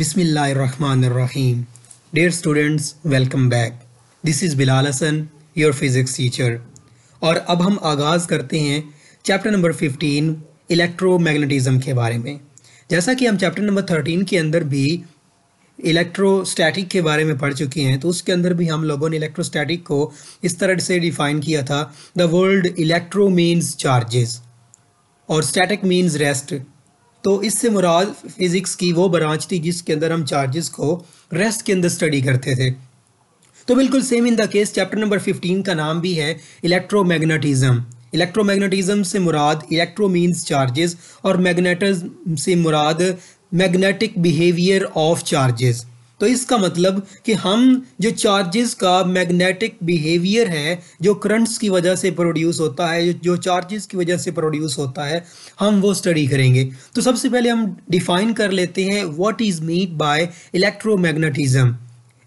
Bismillahirrahmanirrahim. Dear students welcome back this is Bilal Hassan your physics teacher और अब हम आगाज़ करते हैं चैप्टर नंबर 15 इलेक्ट्रोमैग्नेटिज्म के बारे में जैसा कि हम चैप्टर नंबर 13 के अंदर भी इलेक्ट्रोस्टैटिक के बारे में पढ़ चुके हैं तो उसके अंदर भी हम लोगों ने इलेक्ट्रोस्टैटिक को इस तरह से डिफाइन किया था the word electro means charges और स्टैटिक मीन्स रेस्ट तो इससे मुराद फिज़िक्स की वो ब्रांच थी जिसके अंदर हम चार्जेस को रेस्ट के अंदर स्टडी करते थे तो बिल्कुल same in the case chapter number 15 का नाम भी है इलेक्ट्रोमैग्नेटिज्म इलेक्ट्रोमैग्नेटिज्म से मुराद इलेक्ट्रो मीन्स चार्जेस और मैग्नेटिज्म से मुराद मैग्नेटिक बिहेवियर ऑफ चार्जेस तो इसका मतलब कि हम जो चार्जेस का मैग्नेटिक बिहेवियर है जो करंट्स की वजह से प्रोड्यूस होता है जो चार्जेस की वजह से प्रोड्यूस होता है हम वो स्टडी करेंगे तो सबसे पहले हम डिफाइन कर लेते हैं what is meant by electromagnetism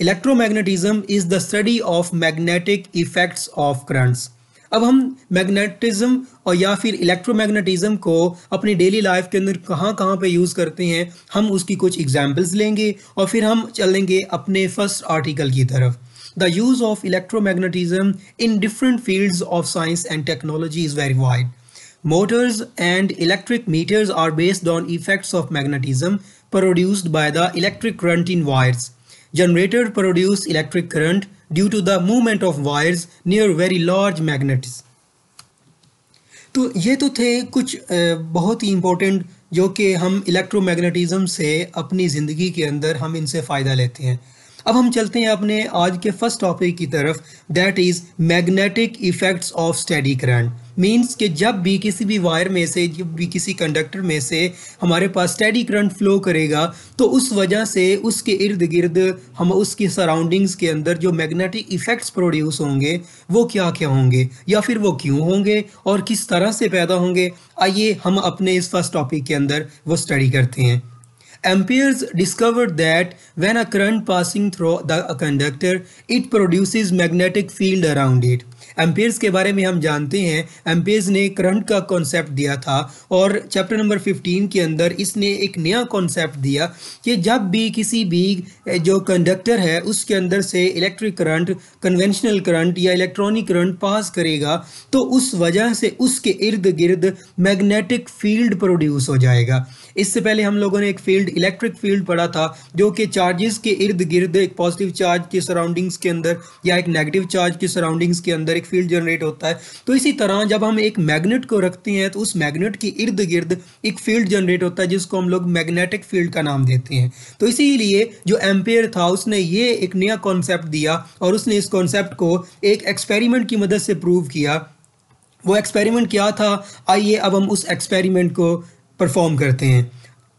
electromagnetism is the study of magnetic effects of currents अब हम मैग्नेटिज्म और या फिर इलेक्ट्रोमैग्नेटिज्म को अपनी डेली लाइफ के अंदर कहाँ कहाँ पे यूज़ करते हैं हम उसकी कुछ एग्जांपल्स लेंगे और फिर हम चलेंगे अपने फर्स्ट आर्टिकल की तरफ the use of electromagnetism in different fields of science and technology is very wide motors and electric meters are based on effects of magnetism produced by the electric current in wires generator produce electric current due to the movement of wires near very large magnets. तो ये तो थे कुछ बहुत ही important जो कि हम electromagnetism से अपनी ज़िंदगी के अंदर हम इनसे फ़ायदा लेते हैं अब हम चलते हैं अपने आज के फर्स्ट टॉपिक की तरफ that is magnetic effects of study current means कि जब भी किसी भी वायर में से जब भी किसी कंडक्टर में से हमारे पास स्टेडी करंट फ्लो करेगा तो उस वजह से उसके इर्द गिर्द हम उसकी सराउंडिंग्स के अंदर जो मैग्नेटिक इफ़ेक्ट्स प्रोड्यूस होंगे वो क्या क्या होंगे या फिर वो क्यों होंगे और किस तरह से पैदा होंगे आइए हम अपने इस फर्स्ट टॉपिक के अंदर वो स्टडी करते हैं Amperes discovered that when a current passing through the conductor, it produces magnetic field around it. Ampere's के बारे में हम जानते हैं एम्पेयर्स ने करंट का कॉन्सेप्ट दिया था और चैप्टर नंबर 15 के अंदर इसने एक नया कॉन्सेप्ट दिया कि जब भी किसी भी जो कंडक्टर है उसके अंदर से इलेक्ट्रिक करंट कन्वेंशनल करंट या इलेक्ट्रॉनिक करंट पास करेगा तो उस वजह से उसके इर्द गिर्द मैग्नेटिक फील्ड प्रोड्यूस हो जाएगा इससे पहले हम लोगों ने एक फील्ड इलेक्ट्रिक फील्ड पढ़ा था जो कि चार्जेस के इर्द गिर्द एक पॉजिटिव चार्ज के सराउंडिंग्स के अंदर या एक नेगेटिव चार्ज की सराउंडिंग्स के अंदर एक मैग्नेटिक फील्ड जनरेट होता है तो इसी तरह जब हम एक मैग्नेट को रखते हैं तो उस मैग्नेट के इर्द गिर्द एक फील्ड जनरेट होता है जिसको हम लोग मैग्नेटिक फील्ड का नाम देते हैं तो इसीलिए जो एम्पेयर था उसने ये एक नया कॉन्सेप्ट दिया और उसने इस कॉन्सेप्ट को एक एक्सपेरिमेंट की मदद से प्रूव किया वो एक्सपेरिमेंट क्या था आइए अब हम उस एक्सपेरिमेंट को परफॉर्म करते हैं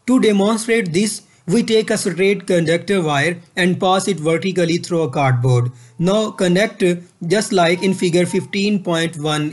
to demonstrate this we take a straight conductor wire and pass it vertically through a cardboard Now connect just like in figure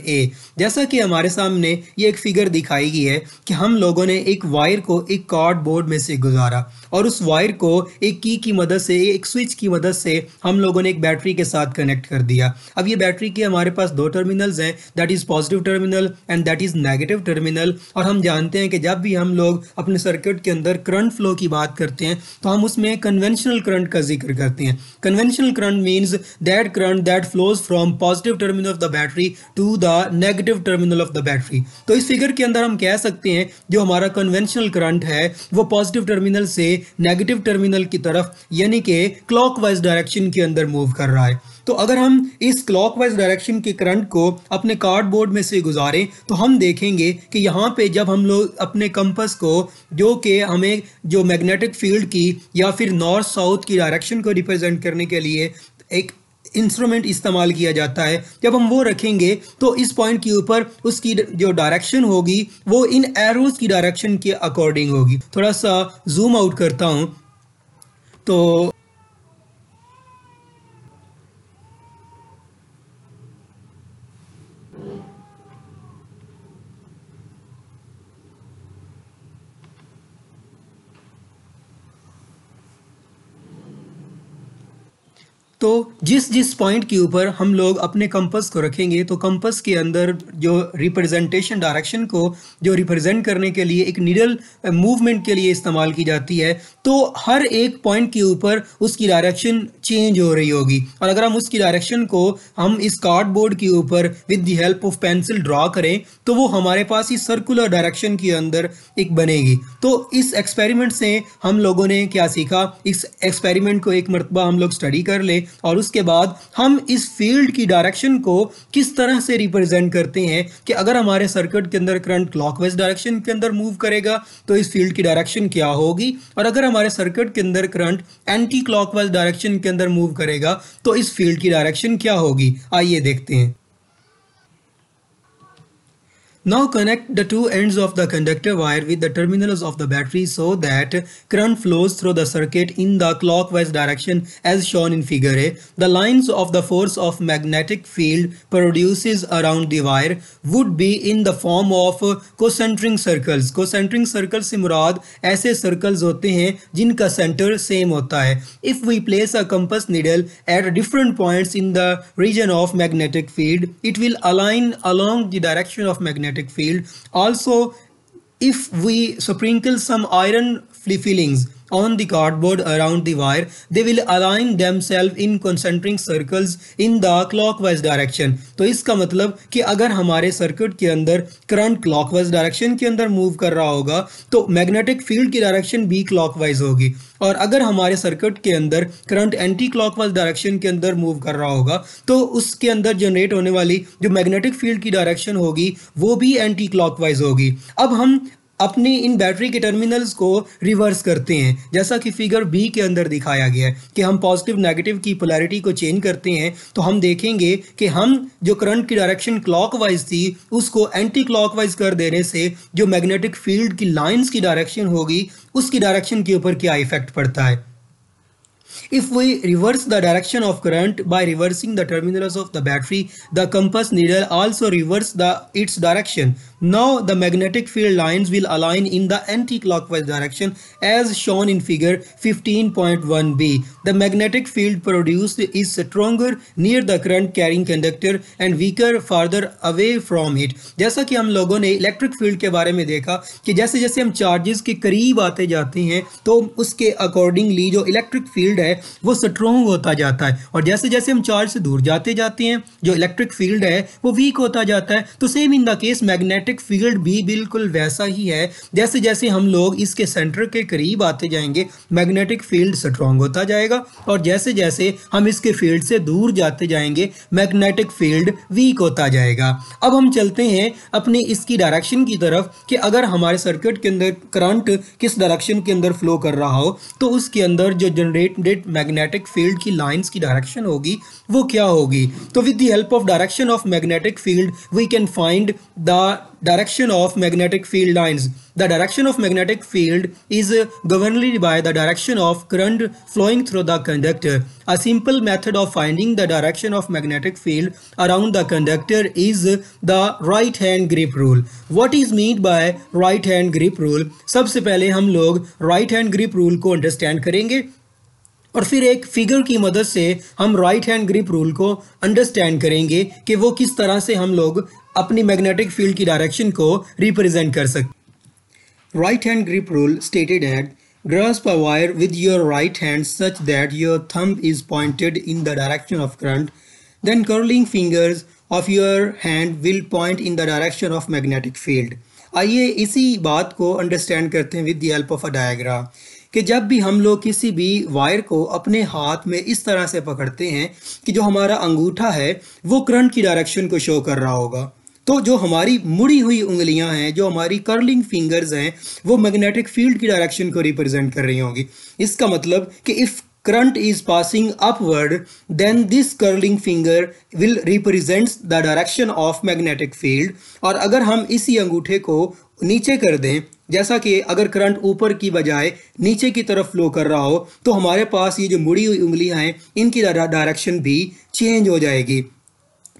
A जैसा कि हमारे सामने ये एक फिगर दिखाई गई है कि हम लोगों ने एक वायर को एक कार्डबोर्ड में से गुजारा और उस वायर को एक की की मदद से एक स्विच की मदद से हम लोगों ने एक बैटरी के साथ कनेक्ट कर दिया अब ये बैटरी के हमारे पास दो टर्मिनल्स हैं that is positive terminal and that is negative terminal और हम जानते हैं कि जब भी हम लोग अपने सर्किट के अंदर करंट फ्लो की बात करते हैं तो हम उसमें कन्वेंशनल करंट का जिक्र करते हैं conventional current means that current that flows goes from positive terminal of the battery to the negative terminal of the battery तो इस फिगर के अंदर हम कह सकते हैं जो हमारा कन्वेंशनल करंट है वो पॉजिटिव टर्मिनल से नेगेटिव टर्मिनल की तरफ यानी कि क्लॉकवाइज डायरेक्शन के अंदर मूव कर रहा है तो अगर हम इस क्लॉकवाइज डायरेक्शन के करंट को अपने कार्डबोर्ड में से गुजारें तो हम देखेंगे कि यहाँ पे जब हम लोग अपने कंपस को जो कि हमें जो मैग्नेटिक फील्ड की या फिर नॉर्थ साउथ की डायरेक्शन को रिप्रेजेंट करने के लिए एक इंस्ट्रूमेंट इस्तेमाल किया जाता है जब हम वो रखेंगे तो इस पॉइंट के ऊपर उसकी जो डायरेक्शन होगी वो इन एरोज की डायरेक्शन के अकॉर्डिंग होगी थोड़ा सा जूम आउट करता हूँ तो जिस जिस पॉइंट के ऊपर हम लोग अपने कंपस को रखेंगे तो कंपस के अंदर जो रिप्रेजेंटेशन डायरेक्शन को जो रिप्रेजेंट करने के लिए एक निडल मूवमेंट के लिए इस्तेमाल की जाती है तो हर एक पॉइंट के ऊपर उसकी डायरेक्शन चेंज हो रही होगी और अगर हम उसकी डायरेक्शन को हम इस कार्डबोर्ड के ऊपर with the help of pencil draw करें तो वो हमारे पास ही सर्कुलर डायरेक्शन के अंदर एक बनेगी तो इस एक्सपेरिमेंट से हम लोगों ने क्या सीखा इस एक्सपेरिमेंट को एक मरतबा हम लोग स्टडी कर लें और उसके इसके बाद हम इस फील्ड की डायरेक्शन को किस तरह से रिप्रेजेंट करते हैं कि अगर हमारे सर्किट के अंदर करंट क्लॉकवाइज डायरेक्शन के अंदर मूव करेगा तो इस फील्ड की डायरेक्शन क्या होगी और अगर हमारे सर्किट के अंदर करंट एंटी क्लॉकवाइज डायरेक्शन के अंदर मूव करेगा तो इस फील्ड की डायरेक्शन क्या होगी आइए देखते हैं Now connect the two ends of the conductor wire with the terminals of the battery so that current flows through the circuit in the clockwise direction as shown in figure A. The lines of the force of magnetic field produces around the wire would be in the form of concentric circles. Concentric circles se murad aise circles hote hain jinka center same hota hai. If we place a compass needle at different points in the region of magnetic field, it will align along the direction of magnetic magnetic field. Also, if we sprinkle some iron fillings on the cardboard around the wire. They will align themselves in concentric circles in the clockwise direction. तो इसका मतलब कि अगर हमारे circuit के अंदर current wise direction के अंदर मूव कर रहा होगा तो मैग्नेटिक फील्ड की डायरेक्शन भी वाइज होगी और अगर हमारे सर्किट के अंदर करंट एंटी वाइज डायरेक्शन के अंदर मूव कर रहा होगा तो उसके अंदर जनरेट होने वाली जो मैग्नेटिक फील्ड की डायरेक्शन होगी वो भी एंटी वाइज होगी अब हम अपनी इन बैटरी के टर्मिनल्स को रिवर्स करते हैं जैसा कि फिगर बी के अंदर दिखाया गया है कि हम पॉजिटिव नेगेटिव की पोलैरिटी को चेंज करते हैं तो हम देखेंगे कि हम जो करंट की डायरेक्शन क्लॉकवाइज थी उसको एंटी क्लॉकवाइज कर देने से जो मैग्नेटिक फील्ड की लाइंस की डायरेक्शन होगी उसकी डायरेक्शन के ऊपर क्या इफेक्ट पड़ता है if we reverse the direction of current by reversing the terminals of the battery the compass needle also reverse the its direction Now the magnetic field lines will align in the anti-clockwise direction as shown in figure 15.1b. The magnetic field produced is stronger near the current carrying conductor and weaker farther away from it. जैसा कि हम लोगों ने electric field के बारे में देखा कि जैसे जैसे हम चार्जेस के करीब आते जाते हैं तो उसके अकॉर्डिंगली जो इलेक्ट्रिक फील्ड है वो स्ट्रोंग होता जाता है और जैसे जैसे हम चार्ज से दूर जाते जाते हैं जो इलेक्ट्रिक फील्ड है वो वीक होता जाता है तो same in the case magnet magnetic field भी बिल्कुल वैसा ही है जैसे जैसे हम लोग इसके सेंटर के करीब आते जाएंगे मैग्नेटिक फील्ड स्ट्रॉन्ग होता जाएगा और जैसे जैसे हम इसके फील्ड से दूर जाते जाएंगे मैग्नेटिक फील्ड वीक होता जाएगा अब हम चलते हैं अपने इसकी डायरेक्शन की तरफ कि अगर हमारे सर्किट के अंदर करंट किस डायरेक्शन के अंदर फ्लो कर रहा हो तो उसके अंदर जो जनरेटेड मैग्नेटिक फील्ड की लाइंस की डायरेक्शन होगी वो क्या होगी तो with the help of direction of magnetic field we can find the direction of magnetic field lines the direction of magnetic field is governed by the direction of current flowing through the conductor a simple method of finding the direction of magnetic field around the conductor is the right hand grip rule what is meant by right hand grip rule सबसे पहले हम लोग right hand grip rule को understand करेंगे और फिर एक figure की मदद से हम राइट हैंड ग्रिप रूल को अंडरस्टैंड करेंगे कि वो किस तरह से हम लोग अपनी मैग्नेटिक फील्ड की डायरेक्शन को रिप्रेजेंट कर सकते right hand grip rule stated at grasp a wire with your right hand such that your thumb is pointed in the direction of current then curling fingers of your hand will point in the direction of magnetic field आइए इसी बात को understand करते हैं with the help of a diagram कि जब भी हम लोग किसी भी वायर को अपने हाथ में इस तरह से पकड़ते हैं कि जो हमारा अंगूठा है वो करंट की डायरेक्शन को शो कर रहा होगा तो जो हमारी मुड़ी हुई उंगलियां हैं जो हमारी कर्लिंग फिंगर्स हैं वो मैग्नेटिक फील्ड की डायरेक्शन को रिप्रेजेंट कर रही होंगी इसका मतलब कि if current is passing upward then this curling finger will represents the direction of magnetic field और अगर हम इसी अंगूठे को नीचे कर दें जैसा कि अगर करंट ऊपर की बजाय नीचे की तरफ फ्लो कर रहा हो तो हमारे पास ये जो मुड़ी हुई उंगलियाँ हैं इनकी डायरेक्शन भी चेंज हो जाएगी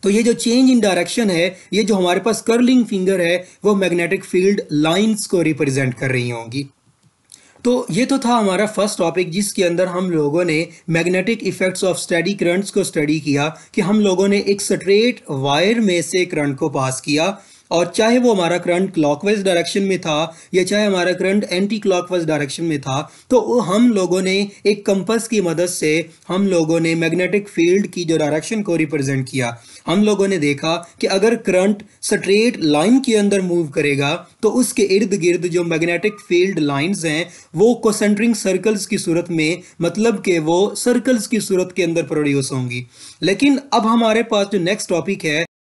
तो ये जो चेंज इन डायरेक्शन है ये जो हमारे पास कर्लिंग फिंगर है वो मैग्नेटिक फील्ड लाइंस को रिप्रेजेंट कर रही होंगी तो ये तो था हमारा फर्स्ट टॉपिक जिसके अंदर हम लोगों ने magnetic effects of study currents को स्टडी किया कि हम लोगों ने एक स्ट्रेट वायर में से करंट को पास किया और चाहे वो हमारा करंट क्लॉकवाइज डायरेक्शन में था या चाहे हमारा करंट एंटी क्लॉकवाइज डायरेक्शन में था तो हम लोगों ने एक कंपस की मदद से हम लोगों ने मैग्नेटिक फील्ड की जो डायरेक्शन को रिप्रेजेंट किया हम लोगों ने देखा कि अगर करंट स्ट्रेट लाइन के अंदर मूव करेगा तो उसके इर्द गिर्द जो मैग्नेटिक फील्ड लाइन्स हैं वो कोसेंट्रिंग सर्कल्स की सूरत में मतलब कि वो सर्कल्स की सूरत के अंदर प्रोड्यूस होंगी लेकिन अब हमारे पास जो नेक्स्ट टॉपिक है